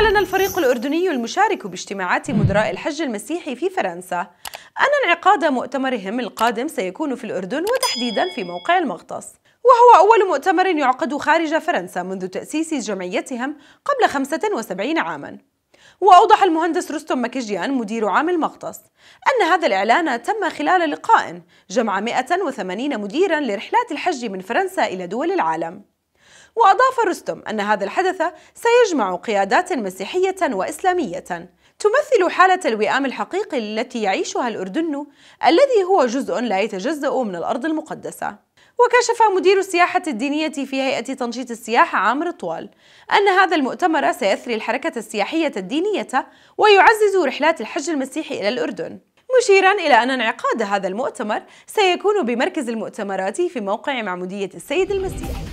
أعلن الفريق الأردني المشارك باجتماعات مدراء الحج المسيحي في فرنسا أن انعقاد مؤتمرهم القادم سيكون في الأردن وتحديدا في موقع المغطس وهو أول مؤتمر يعقد خارج فرنسا منذ تأسيس جمعيتهم قبل 75 عاماً وأوضح المهندس رستم مكجيان مدير عام المغطس أن هذا الإعلان تم خلال لقاء جمع 180 مديرا لرحلات الحج من فرنسا إلى دول العالم وأضاف رستم أن هذا الحدث سيجمع قيادات مسيحية وإسلامية تمثل حالة الوئام الحقيقي التي يعيشها الأردن الذي هو جزء لا يتجزأ من الأرض المقدسة وكشف مدير السياحة الدينية في هيئة تنشيط السياحة عامر طوال أن هذا المؤتمر سيثري الحركة السياحية الدينية ويعزز رحلات الحج المسيحي إلى الأردن مشيرا إلى أن انعقاد هذا المؤتمر سيكون بمركز المؤتمرات في موقع معمودية السيد المسيح